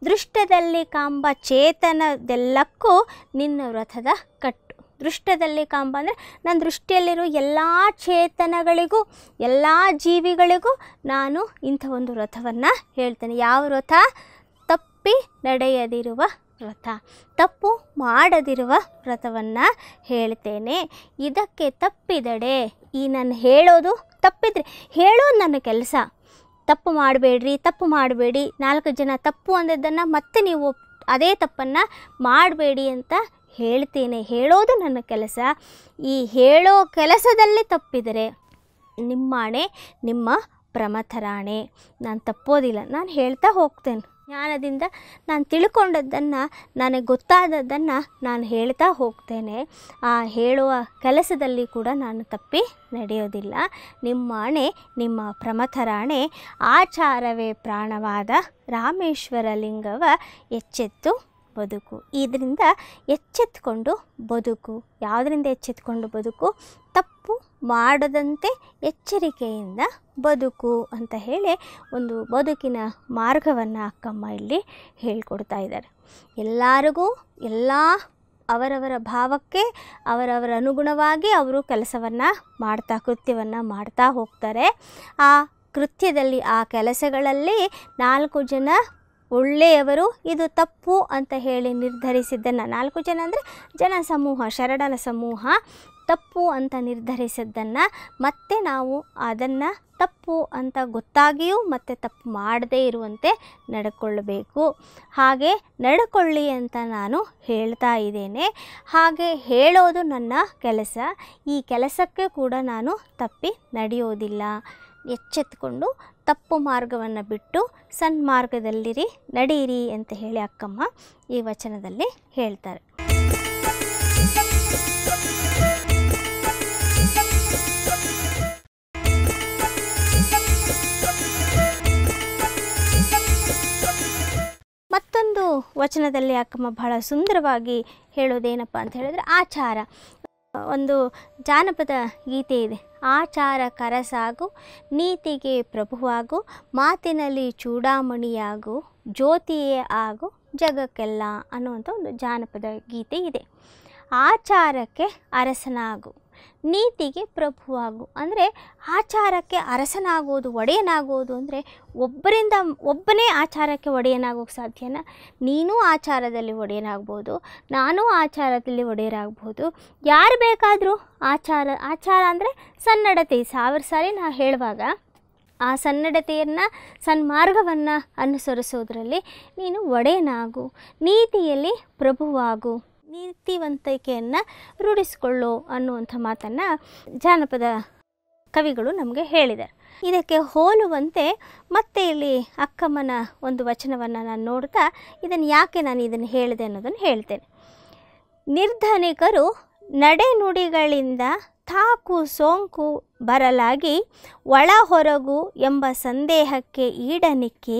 ದೃಷ್ಟದಲ್ಲಿ ಕಾಂಬ ಚೇತನದೆಲ್ಲಕ್ಕೂ ನಿನ್ನ ವ್ರತದ ಕಟ್ಟು ದೃಷ್ಟದಲ್ಲಿ ಕಾಂಬ ಅಂದರೆ ನನ್ನ ದೃಷ್ಟಿಯಲ್ಲಿರೋ ಎಲ್ಲ ಚೇತನಗಳಿಗೂ ಎಲ್ಲ ಜೀವಿಗಳಿಗೂ ನಾನು ಇಂಥ ಒಂದು ವ್ರತವನ್ನು ಹೇಳ್ತೇನೆ ಯಾವ ವ್ರತ ತಪ್ಪಿ ನಡೆಯದಿರುವ ವ್ರತ ತಪ್ಪು ಮಾಡದಿರುವ ವ್ರತವನ್ನು ಹೇಳ್ತೇನೆ ಇದಕ್ಕೆ ತಪ್ಪಿದಡೆ ಈ ನಾನು ಹೇಳೋದು ತಪ್ಪಿದ್ರೆ ಹೇಳೋದು ನನ್ನ ಕೆಲಸ ತಪ್ಪು ಮಾಡಬೇಡ್ರಿ ತಪ್ಪು ಮಾಡಬೇಡಿ ನಾಲ್ಕು ಜನ ತಪ್ಪು ಅಂದಿದ್ದನ್ನು ಮತ್ತೆ ನೀವು ಅದೇ ತಪ್ಪನ್ನು ಮಾಡಬೇಡಿ ಅಂತ ಹೇಳ್ತೇನೆ ಹೇಳೋದು ನನ್ನ ಕೆಲಸ ಈ ಹೇಳೋ ಕೆಲಸದಲ್ಲಿ ತಪ್ಪಿದರೆ ನಿಮ್ಮಾಣೆ ನಿಮ್ಮ ಪ್ರಮಥರಾಣೆ ನಾನು ತಪ್ಪೋದಿಲ್ಲ ನಾನು ಹೇಳ್ತಾ ಹೋಗ್ತೇನೆ ಜ್ಞಾನದಿಂದ ನಾನು ತಿಳ್ಕೊಂಡದ್ದನ್ನು ನನಗೆ ಗೊತ್ತಾದದ್ದನ್ನು ನಾನು ಹೇಳ್ತಾ ಹೋಗ್ತೇನೆ ಆ ಹೇಳುವ ಕೆಲಸದಲ್ಲಿ ಕೂಡ ನಾನು ತಪ್ಪಿ ನಡೆಯೋದಿಲ್ಲ ನಿಮ್ಮ ಆಣೆ ನಿಮ್ಮ ಪ್ರಮಥರಾಣೆ ಆಚಾರವೇ ಪ್ರಾಣವಾದ ರಾಮೇಶ್ವರ ಲಿಂಗವ ಎಚ್ಚೆತ್ತು ಬದುಕು ಇದರಿಂದ ಎಚ್ಚೆತ್ಕೊಂಡು ಬದುಕು ಯಾವುದರಿಂದ ಎಚ್ಚೆತ್ಕೊಂಡು ಬದುಕು ತಪ್ಪು ಮಾಡದಂತೆ ಎಚ್ಚರಿಕೆಯಿಂದ ಬದುಕು ಅಂತ ಹೇಳಿ ಒಂದು ಬದುಕಿನ ಮಾರ್ಗವನ್ನು ಅಕ್ಕಮ್ಮ ಇಲ್ಲಿ ಹೇಳಿಕೊಡ್ತಾ ಇದ್ದಾರೆ ಎಲ್ಲರಿಗೂ ಎಲ್ಲ ಅವರವರ ಭಾವಕ್ಕೆ ಅವರವರ ಅನುಗುಣವಾಗಿ ಅವರು ಕೆಲಸವನ್ನು ಮಾಡ್ತಾ ಕೃತ್ಯವನ್ನು ಮಾಡ್ತಾ ಹೋಗ್ತಾರೆ ಆ ಕೃತ್ಯದಲ್ಲಿ ಆ ಕೆಲಸಗಳಲ್ಲಿ ನಾಲ್ಕು ಜನ ಒಳ್ಳೆಯವರು ಇದು ತಪ್ಪು ಅಂತ ಹೇಳಿ ನಿರ್ಧರಿಸಿದ್ದನ್ನು ನಾಲ್ಕು ಜನ ಅಂದರೆ ಜನ ಸಮೂಹ ಶರಡನ ಸಮೂಹ ತಪ್ಪು ಅಂತ ನಿರ್ಧರಿಸಿದ್ದನ್ನು ಮತ್ತೆ ನಾವು ಅದನ್ನು ತಪ್ಪು ಅಂತ ಗೊತ್ತಾಗಿಯೂ ಮತ್ತೆ ತಪ್ಪು ಮಾಡದೇ ಇರುವಂತೆ ನಡ್ಕೊಳ್ಬೇಕು ಹಾಗೆ ನಡ್ಕೊಳ್ಳಿ ಅಂತ ನಾನು ಹೇಳ್ತಾ ಇದ್ದೇನೆ ಹಾಗೆ ಹೇಳೋದು ನನ್ನ ಕೆಲಸ ಈ ಕೆಲಸಕ್ಕೆ ಕೂಡ ನಾನು ತಪ್ಪಿ ನಡೆಯೋದಿಲ್ಲ ಎಚ್ಚೆತ್ಕೊಂಡು ತಪ್ಪು ಮಾರ್ಗವನ್ನು ಬಿಟ್ಟು ಸನ್ಮಾರ್ಗದಲ್ಲಿರಿ ನಡೀರಿ ಅಂತ ಹೇಳಿ ಅಕ್ಕಮ್ಮ ಈ ವಚನದಲ್ಲಿ ಹೇಳ್ತಾರೆ ಮತ್ತೊಂದು ವಚನದಲ್ಲಿ ಅಕ್ಕಮ್ಮ ಬಹಳ ಸುಂದರವಾಗಿ ಹೇಳೋದೇನಪ್ಪ ಅಂತ ಹೇಳಿದ್ರೆ ಆಚಾರ ಒಂದು ಜಾನಪದ ಗೀತೆ ಇದೆ ಆಚಾರ ಕರಸಾಗು ನೀತಿಗೆ ಪ್ರಭುವಾಗು ಮಾತಿನಲ್ಲಿ ಚೂಡಾಮಣಿಯಾಗು ಜ್ಯೋತಿಯೇ ಆಗು ಜಗಕ್ಕೆಲ್ಲ ಅನ್ನುವಂಥ ಒಂದು ಜಾನಪದ ಗೀತೆ ಇದೆ ಆಚಾರಕ್ಕೆ ಅರಸನಾಗು ನೀತಿಗೆ ಪ್ರಭುವಾಗು ಅಂದರೆ ಆಚಾರಕ್ಕೆ ಅರಸನಾಗೋದು ಒಡೆಯನಾಗೋದು ಅಂದರೆ ಒಬ್ಬರಿಂದ ಒಬ್ಬನೇ ಆಚಾರಕ್ಕೆ ಒಡೆಯನಾಗೋಕ್ಕೆ ಸಾಧ್ಯನ ನೀನೂ ಆಚಾರದಲ್ಲಿ ಒಡೆಯನಾಗ್ಬೋದು ನಾನೂ ಆಚಾರದಲ್ಲಿ ಒಡೆಯರಾಗ್ಬೋದು ಯಾರು ಬೇಕಾದರೂ ಆಚಾರ ಆಚಾರ ಅಂದರೆ ಸನ್ನಡತೆ ಸಾವಿರ ಸಾರಿ ನಾ ಹೇಳುವಾಗ ಆ ಸನ್ನಡತೆಯನ್ನು ಸನ್ಮಾರ್ಗವನ್ನು ಅನುಸರಿಸೋದ್ರಲ್ಲಿ ನೀನು ಒಡೆಯನಾಗು ನೀತಿಯಲ್ಲಿ ಪ್ರಭುವಾಗು ನೀತಿವಂತಿಕೆಯನ್ನು ರೂಢಿಸಿಕೊಳ್ಳು ಅನ್ನುವಂಥ ಮಾತನ್ನು ಜಾನಪದ ಕವಿಗಳು ನಮಗೆ ಹೇಳಿದ್ದಾರೆ ಇದಕ್ಕೆ ಹೋಲುವಂತೆ ಮತ್ತೆ ಇಲ್ಲಿ ಅಕ್ಕಮ್ಮನ ಒಂದು ವಚನವನ್ನು ನಾನು ನೋಡ್ತಾ ಇದನ್ನು ಯಾಕೆ ನಾನು ಇದನ್ನು ಹೇಳಿದೆ ಅನ್ನೋದನ್ನು ಹೇಳ್ತೇನೆ ನಿರ್ಧನಿಕರು ನಡೆನುಡಿಗಳಿಂದ ತಾಕು ಸೋಂಕು ಬರಲಾಗಿ ಒಳ ಹೊರಗು ಎಂಬ ಸಂದೇಹಕ್ಕೆ ಈಡನಿಕ್ಕಿ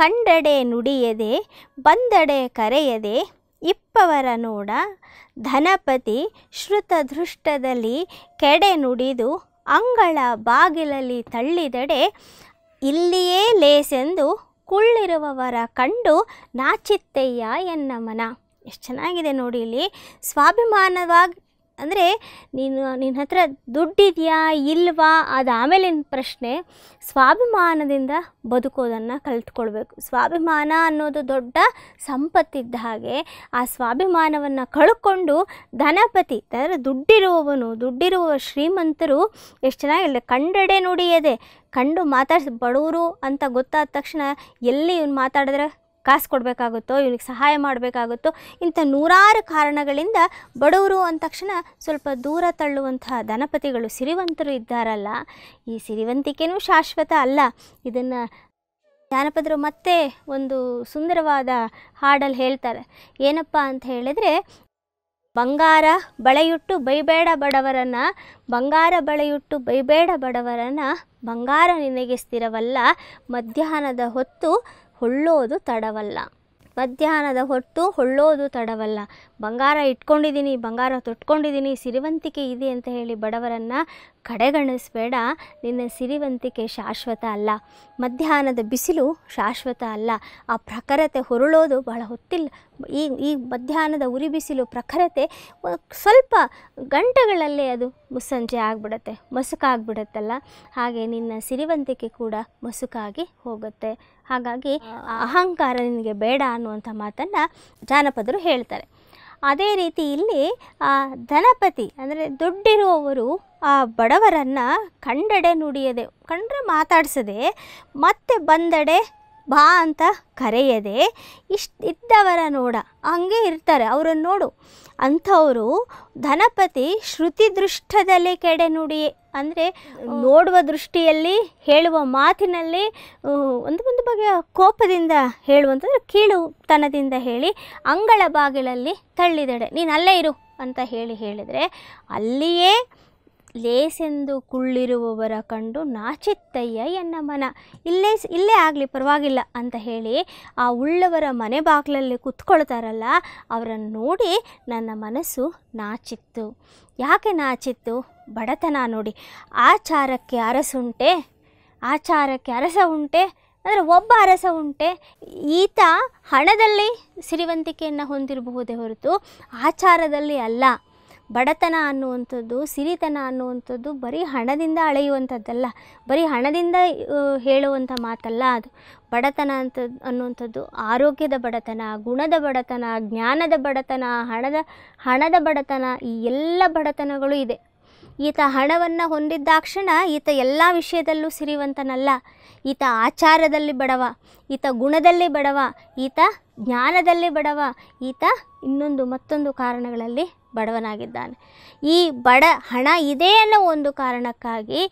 ಕಂಡಡೆ ನುಡಿಯದೆ ಬಂದಡೆ ಕರೆಯದೆ ಇಪ್ಪವರ ನೋಡ ಧನಪತಿ ಶ್ರುತಧೃಷ್ಟದಲ್ಲಿ ಕೆಡೆ ನುಡಿದು ಅಂಗಳ ಬಾಗಿಲಲ್ಲಿ ತಳ್ಳಿದಡೆ ಇಲ್ಲಿಯೇ ಲೇಸೆಂದು ಕುಳ್ಳಿರುವವರ ಕಂಡು ನಾಚಿತ್ತಯ್ಯ ಎನ್ನ ಮನ ಎಷ್ಟು ಚೆನ್ನಾಗಿದೆ ನೋಡಿ ಇಲ್ಲಿ ಸ್ವಾಭಿಮಾನವಾಗಿ ಅಂದರೆ ನೀನು ನಿನ್ನ ಹತ್ರ ದುಡ್ಡಿದೆಯಾ ಇಲ್ವಾ ಅದು ಆಮೇಲಿನ ಪ್ರಶ್ನೆ ಸ್ವಾಭಿಮಾನದಿಂದ ಬದುಕೋದನ್ನು ಕಲ್ತ್ಕೊಳ್ಬೇಕು ಸ್ವಾಭಿಮಾನ ಅನ್ನೋದು ದೊಡ್ಡ ಸಂಪತ್ತಿದ್ದ ಹಾಗೆ ಆ ಸ್ವಾಭಿಮಾನವನ್ನು ಕಳ್ಕೊಂಡು ಧನಪತಿ ಅಂದರೆ ದುಡ್ಡಿರುವವನು ದುಡ್ಡಿರುವ ಶ್ರೀಮಂತರು ಎಷ್ಟು ಚೆನ್ನಾಗಿಲ್ಲ ಕಂಡಡೆ ನುಡಿಯದೆ ಕಂಡು ಮಾತಾಡ್ಸ ಬಡವರು ಅಂತ ಗೊತ್ತಾದ ತಕ್ಷಣ ಎಲ್ಲಿ ಇವ್ನು ಮಾತಾಡಿದ್ರೆ ಕಾಸು ಕೊಡಬೇಕಾಗುತ್ತೋ ಇವನಿಗೆ ಸಹಾಯ ಮಾಡಬೇಕಾಗುತ್ತೋ ಇಂಥ ನೂರಾರು ಕಾರಣಗಳಿಂದ ಬಡವರು ಅಂದ ತಕ್ಷಣ ಸ್ವಲ್ಪ ದೂರ ತಳ್ಳುವಂತಹ ದನಪತಿಗಳು ಸಿರಿವಂತರು ಇದ್ದಾರಲ್ಲ ಈ ಸಿರಿವಂತಿಕೆನೂ ಶಾಶ್ವತ ಅಲ್ಲ ಇದನ್ನು ಜಾನಪದರು ಮತ್ತೆ ಒಂದು ಸುಂದರವಾದ ಹಾಡಲ್ಲಿ ಹೇಳ್ತಾರೆ ಏನಪ್ಪ ಅಂತ ಹೇಳಿದರೆ ಬಂಗಾರ ಬಳೆಯುಟ್ಟು ಬೈಬೇಡ ಬಡವರನ್ನು ಬಂಗಾರ ಬಳೆಯುಟ್ಟು ಬೈಬೇಡ ಬಡವರನ್ನು ಬಂಗಾರ ನಿನಗೆ ಸ್ಥಿರವಲ್ಲ ಮಧ್ಯಾಹ್ನದ ಹೊತ್ತು ಹೊಳ್ಳೋದು ತಡವಲ್ಲ ಮಧ್ಯಾಹ್ನದ ಹೊತ್ತು ಹೊಳ್ಳೋದು ತಡವಲ್ಲ ಬಂಗಾರ ಇಟ್ಕೊಂಡಿದ್ದೀನಿ ಬಂಗಾರ ತೊಟ್ಕೊಂಡಿದ್ದೀನಿ ಸಿರಿವಂತಿಕೆ ಇದೆ ಅಂತ ಹೇಳಿ ಬಡವರನ್ನು ಕಡೆಗಣಿಸಬೇಡ ನಿನ್ನ ಸಿರಿವಂತಿಕೆ ಶಾಶ್ವತ ಅಲ್ಲ ಮಧ್ಯಾಹ್ನದ ಬಿಸಿಲು ಶಾಶ್ವತ ಅಲ್ಲ ಆ ಪ್ರಖರತೆ ಹೊರಳೋದು ಬಹಳ ಹೊತ್ತಿಲ್ಲ ಈ ಈ ಮಧ್ಯಾಹ್ನದ ಉರಿ ಬಿಸಿಲು ಪ್ರಖರತೆ ಸ್ವಲ್ಪ ಗಂಟೆಗಳಲ್ಲೇ ಅದು ಮುಸ್ಸಂಜೆ ಆಗಿಬಿಡತ್ತೆ ಮಸುಕಾಗ್ಬಿಡತ್ತಲ್ಲ ಹಾಗೆ ನಿನ್ನ ಸಿರಿವಂತಿಕೆ ಕೂಡ ಮಸುಕಾಗಿ ಹೋಗುತ್ತೆ ಹಾಗಾಗಿ ಅಹಂಕಾರ ನಿನಗೆ ಬೇಡ ಅನ್ನುವಂಥ ಮಾತನ್ನು ಜಾನಪದರು ಹೇಳ್ತಾರೆ ಅದೇ ರೀತಿ ಇಲ್ಲಿ ಧನಪತಿ ಅಂದರೆ ದುಡ್ಡಿರುವವರು ಆ ಬಡವರನ್ನು ಕಂಡಡೆ ನುಡಿಯದೆ ಕಂಡ್ರೆ ಮಾತಾಡಿಸದೆ ಮತ್ತೆ ಬಂದಡೆ ಬಾ ಅಂತ ಕರೆಯದೆ ಇಷ್ಟು ಇದ್ದವರ ನೋಡ ಹಂಗೆ ಇರ್ತಾರೆ ಅವರನ್ನು ನೋಡು ಅಂಥವರು ಧನಪತಿ ದೃಷ್ಟದಲ್ಲಿ ಕೆಡೆ ನುಡಿಯೇ ಅಂದರೆ ನೋಡುವ ದೃಷ್ಟಿಯಲ್ಲಿ ಹೇಳುವ ಮಾತಿನಲ್ಲಿ ಒಂದು ಒಂದು ಬಗೆಯ ಕೋಪದಿಂದ ಹೇಳುವಂಥದ್ದು ಕೀಳುತನದಿಂದ ಹೇಳಿ ಅಂಗಳ ಬಾಗಿಲಲ್ಲಿ ತಳ್ಳಿದೆಡೆ ನೀನು ಅಲ್ಲೇ ಇರು ಅಂತ ಹೇಳಿ ಹೇಳಿದರೆ ಅಲ್ಲಿಯೇ ಲೇಸೆಂದು ಕುಳ್ಳಿರುವವರ ಕಂಡು ನಾಚಿತ್ತಯ್ಯ ಎನ್ನ ಮನ ಇಲ್ಲೇ ಇಲ್ಲೇ ಆಗಲಿ ಪರವಾಗಿಲ್ಲ ಅಂತ ಹೇಳಿ ಆ ಉಳ್ಳವರ ಮನೆ ಬಾಗಿಲಲ್ಲಿ ಕೂತ್ಕೊಳ್ತಾರಲ್ಲ ಅವರನ್ನು ನೋಡಿ ನನ್ನ ಮನಸ್ಸು ನಾಚಿತ್ತು ಯಾಕೆ ನಾಚಿತ್ತು ಬಡತನ ನೋಡಿ ಆಚಾರಕ್ಕೆ ಅರಸುಂಟೆ ಆಚಾರಕ್ಕೆ ಅರಸ ಉಂಟೆ ಅಂದರೆ ಒಬ್ಬ ಅರಸ ಉಂಟೆ ಈತ ಹಣದಲ್ಲಿ ಸಿರಿವಂತಿಕೆಯನ್ನು ಹೊಂದಿರಬಹುದೇ ಹೊರತು ಆಚಾರದಲ್ಲಿ ಅಲ್ಲ ಬಡತನ ಅನ್ನುವಂಥದ್ದು ಸಿರಿತನ ಅನ್ನುವಂಥದ್ದು ಬರೀ ಹಣದಿಂದ ಅಳೆಯುವಂಥದ್ದಲ್ಲ ಬರೀ ಹಣದಿಂದ ಹೇಳುವಂಥ ಮಾತಲ್ಲ ಅದು ಬಡತನ ಅಂತ ಅನ್ನುವಂಥದ್ದು ಆರೋಗ್ಯದ ಬಡತನ ಗುಣದ ಬಡತನ ಜ್ಞಾನದ ಬಡತನ ಹಣದ ಹಣದ ಬಡತನ ಈ ಎಲ್ಲ ಬಡತನಗಳು ಇದೆ ಈತ ಹಣವನ್ನು ಹೊಂದಿದ್ದಾಕ್ಷಣ ಈತ ಎಲ್ಲ ವಿಷಯದಲ್ಲೂ ಸಿರಿವಂತನಲ್ಲ ಈತ ಆಚಾರದಲ್ಲಿ ಬಡವ ಈತ ಗುಣದಲ್ಲಿ ಬಡವ ಈತ ಜ್ಞಾನದಲ್ಲಿ ಬಡವ ಈತ ಇನ್ನೊಂದು ಮತ್ತೊಂದು ಕಾರಣಗಳಲ್ಲಿ ಬಡವನಾಗಿದ್ದಾನೆ ಈ ಬಡ ಹಣ ಇದೆ ಅನ್ನೋ ಒಂದು ಕಾರಣಕ್ಕಾಗಿ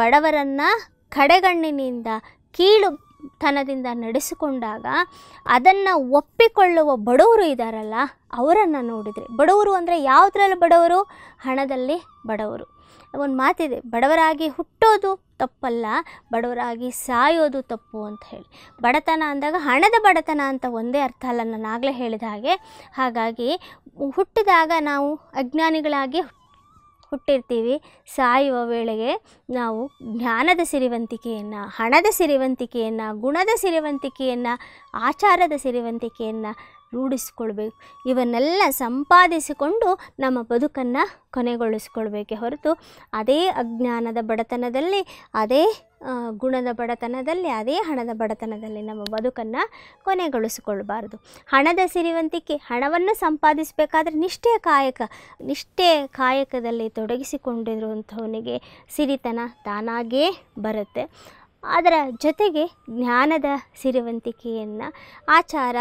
ಬಡವರನ್ನು ಕಡೆಗಣ್ಣಿನಿಂದ ಕೀಳು ತನದಿಂದ ನಡೆಸಿಕೊಂಡಾಗ ಅದನ್ನು ಒಪ್ಪಿಕೊಳ್ಳುವ ಬಡವರು ಇದ್ದಾರಲ್ಲ ಅವರನ್ನು ನೋಡಿದರೆ ಬಡವರು ಅಂದರೆ ಯಾವುದ್ರಲ್ಲಿ ಬಡವರು ಹಣದಲ್ಲಿ ಬಡವರು ಒಂದು ಮಾತಿದೆ ಬಡವರಾಗಿ ಹುಟ್ಟೋದು ತಪ್ಪಲ್ಲ ಬಡವರಾಗಿ ಸಾಯೋದು ತಪ್ಪು ಅಂತ ಹೇಳಿ ಬಡತನ ಅಂದಾಗ ಹಣದ ಬಡತನ ಅಂತ ಒಂದೇ ಅರ್ಥ ಅಲ್ಲ ನಾನು ಆಗಲೇ ಹೇಳಿದ ಹಾಗೆ ಹಾಗಾಗಿ ಹುಟ್ಟಿದಾಗ ನಾವು ಅಜ್ಞಾನಿಗಳಾಗಿ ಹುಟ್ಟಿರ್ತೀವಿ ಸಾಯುವ ವೇಳೆಗೆ ನಾವು ಜ್ಞಾನದ ಸಿರಿವಂತಿಕೆಯನ್ನು ಹಣದ ಸಿರಿವಂತಿಕೆಯನ್ನು ಗುಣದ ಸಿರಿವಂತಿಕೆಯನ್ನು ಆಚಾರದ ಸಿರಿವಂತಿಕೆಯನ್ನು ರೂಢಿಸ್ಕೊಳ್ಬೇಕು ಇವನ್ನೆಲ್ಲ ಸಂಪಾದಿಸಿಕೊಂಡು ನಮ್ಮ ಬದುಕನ್ನು ಕೊನೆಗೊಳಿಸ್ಕೊಳ್ಬೇಕೆ ಹೊರತು ಅದೇ ಅಜ್ಞಾನದ ಬಡತನದಲ್ಲಿ ಅದೇ ಗುಣದ ಬಡತನದಲ್ಲಿ ಅದೇ ಹಣದ ಬಡತನದಲ್ಲಿ ನಮ್ಮ ಬದುಕನ್ನು ಕೊನೆಗೊಳಿಸಿಕೊಳ್ಬಾರ್ದು ಹಣದ ಸಿರಿವಂತಿಕೆ ಹಣವನ್ನು ಸಂಪಾದಿಸಬೇಕಾದ್ರೆ ನಿಷ್ಠೆ ಕಾಯಕ ನಿಷ್ಠೆ ಕಾಯಕದಲ್ಲಿ ತೊಡಗಿಸಿಕೊಂಡಿರುವಂಥವನಿಗೆ ಸಿರಿತನ ತಾನಾಗೇ ಬರುತ್ತೆ ಅದರ ಜೊತೆಗೆ ಜ್ಞಾನದ ಸಿರಿವಂತಿಕೆಯನ್ನು ಆಚಾರ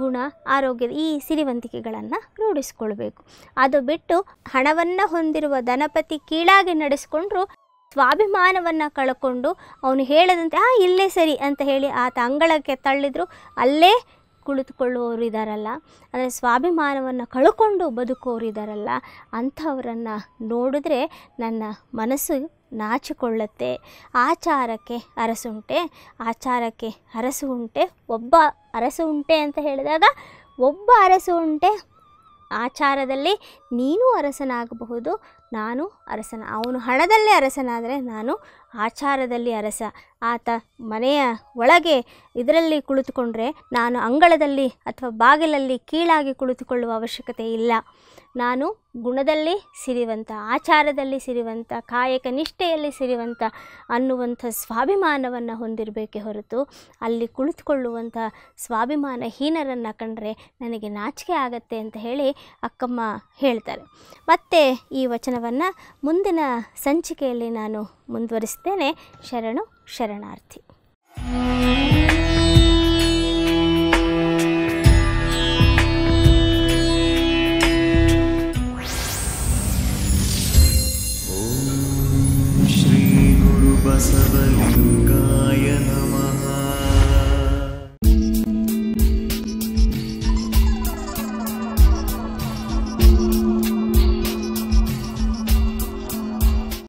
ಗುಣ ಆರೋಗ್ಯದ ಈ ಸಿರಿವಂತಿಕೆಗಳನ್ನು ರೂಢಿಸ್ಕೊಳ್ಬೇಕು ಅದು ಬಿಟ್ಟು ಹಣವನ್ನು ಹೊಂದಿರುವ ದನಪತಿ ಕೀಳಾಗಿ ನಡೆಸಿಕೊಂಡ್ರು ಸ್ವಾಭಿಮಾನವನ್ನು ಕಳ್ಕೊಂಡು ಅವನು ಹೇಳದಂತೆ ಆ ಇಲ್ಲೇ ಸರಿ ಅಂತ ಹೇಳಿ ಆತ ಅಂಗಳಕ್ಕೆ ತಳ್ಳಿದ್ರು ಅಲ್ಲೇ ಕುಳಿತುಕೊಳ್ಳುವವರು ಇದ್ದಾರಲ್ಲ ಅಂದರೆ ಸ್ವಾಭಿಮಾನವನ್ನು ಕಳ್ಕೊಂಡು ಬದುಕೋರು ಇದ್ದಾರಲ್ಲ ಅಂಥವರನ್ನು ನೋಡಿದ್ರೆ ನನ್ನ ಮನಸ್ಸು ನಾಚಿಕೊಳ್ಳುತ್ತೆ ಆಚಾರಕ್ಕೆ ಅರಸುಂಟೆ ಆಚಾರಕ್ಕೆ ಅರಸು ಉಂಟೆ ಒಬ್ಬ ಅರಸು ಉಂಟೆ ಅಂತ ಹೇಳಿದಾಗ ಒಬ್ಬ ಅರಸು ಉಂಟೆ ಆಚಾರದಲ್ಲಿ ನೀನು ಅರಸನಾಗಬಹುದು ನಾನು ಅರಸನ ಅವನು ಹಣದಲ್ಲೇ ಅರಸನಾದರೆ ನಾನು ಆಚಾರದಲ್ಲಿ ಅರಸ ಆತ ಮನೆಯ ಒಳಗೆ ಇದರಲ್ಲಿ ಕುಳಿತುಕೊಂಡ್ರೆ ನಾನು ಅಂಗಳದಲ್ಲಿ ಅಥವಾ ಬಾಗಿಲಲ್ಲಿ ಕೀಳಾಗಿ ಕುಳಿತುಕೊಳ್ಳುವ ಅವಶ್ಯಕತೆ ಇಲ್ಲ ನಾನು ಗುಣದಲ್ಲಿ ಸಿರಿವಂತ ಆಚಾರದಲ್ಲಿ ಸಿರಿವಂತ ಕಾಯಕ ನಿಷ್ಠೆಯಲ್ಲಿ ಸಿರಿವಂತ ಅನ್ನುವಂಥ ಸ್ವಾಭಿಮಾನವನ್ನು ಹೊಂದಿರಬೇಕೆ ಹೊರತು ಅಲ್ಲಿ ಕುಳಿತುಕೊಳ್ಳುವಂಥ ಸ್ವಾಭಿಮಾನಹೀನರನ್ನು ಕಂಡರೆ ನನಗೆ ನಾಚಿಕೆ ಆಗತ್ತೆ ಅಂತ ಹೇಳಿ ಅಕ್ಕಮ್ಮ ಹೇಳ್ತಾರೆ ಮತ್ತೆ ಈ ವಚನವನ್ನು ಮುಂದಿನ ಸಂಚಿಕೆಯಲ್ಲಿ ನಾನು ಮುಂದುವರಿಸ್ತೇನೆ ಶರಣು ಶರಣಾರ್ಥಿ possible